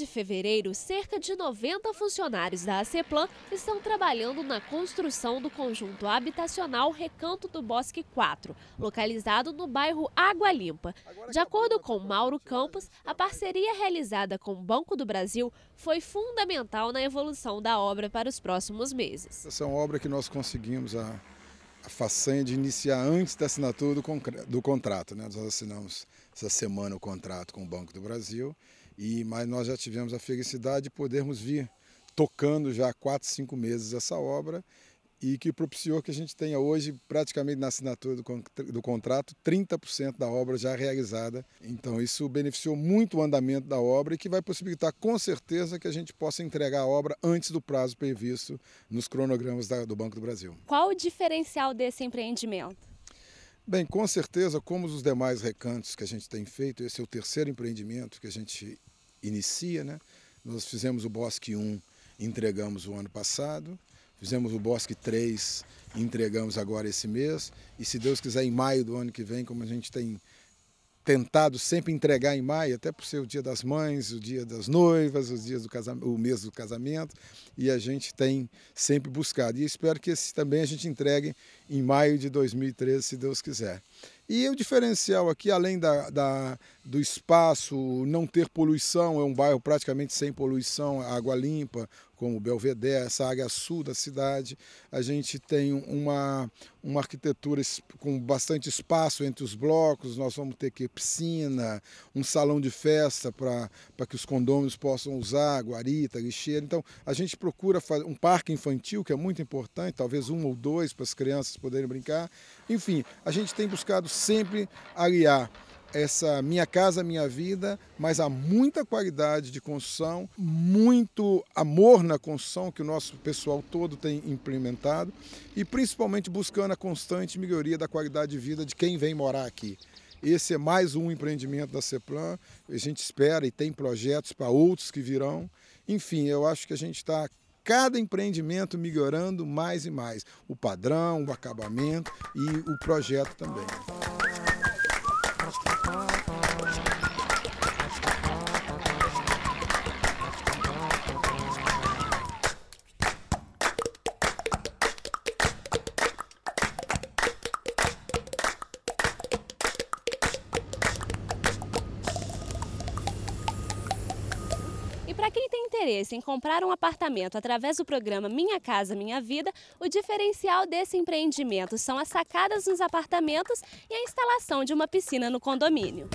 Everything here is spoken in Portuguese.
Desde fevereiro, cerca de 90 funcionários da ACEPLAN estão trabalhando na construção do conjunto habitacional Recanto do Bosque 4, localizado no bairro Água Limpa. De acordo com Mauro Campos, a parceria realizada com o Banco do Brasil foi fundamental na evolução da obra para os próximos meses. Essa é uma obra que nós conseguimos a, a façanha de iniciar antes da assinatura do, do contrato. Né? Nós assinamos essa semana o contrato com o Banco do Brasil e, mas nós já tivemos a felicidade de podermos vir tocando já há quatro, cinco meses essa obra e que propiciou que a gente tenha hoje, praticamente na assinatura do, contrato, 30% da obra já realizada. Então isso beneficiou muito o andamento da obra e que vai possibilitar com certeza que a gente possa entregar a obra antes do prazo previsto nos cronogramas do Banco do Brasil. Qual o diferencial desse empreendimento? Bem, com certeza, como os demais recantos que a gente tem feito, esse é o terceiro empreendimento que a gente inicia. Né? Nós fizemos o Bosque 1, entregamos o ano passado, fizemos o Bosque 3, entregamos agora esse mês, e se Deus quiser, em maio do ano que vem, como a gente tem tentado sempre entregar em maio, até por ser o dia das mães, o dia das noivas, os dias do casamento, o mês do casamento, e a gente tem sempre buscado. E espero que esse também a gente entregue em maio de 2013, se Deus quiser. E o diferencial aqui, além da, da, do espaço não ter poluição, é um bairro praticamente sem poluição, água limpa, como o Belvedere, essa área sul da cidade. A gente tem uma, uma arquitetura com bastante espaço entre os blocos, nós vamos ter que piscina, um salão de festa para que os condôminos possam usar, guarita, lixeira. Então, a gente procura fazer um parque infantil, que é muito importante, talvez um ou dois para as crianças poderem brincar. Enfim, a gente tem buscado sempre aliar essa minha casa, minha vida, mas há muita qualidade de construção, muito amor na construção que o nosso pessoal todo tem implementado e principalmente buscando a constante melhoria da qualidade de vida de quem vem morar aqui. Esse é mais um empreendimento da CEPLAN, a gente espera e tem projetos para outros que virão. Enfim, eu acho que a gente está cada empreendimento melhorando mais e mais o padrão, o acabamento e o projeto também. Para quem tem interesse em comprar um apartamento através do programa Minha Casa Minha Vida, o diferencial desse empreendimento são as sacadas nos apartamentos e a instalação de uma piscina no condomínio.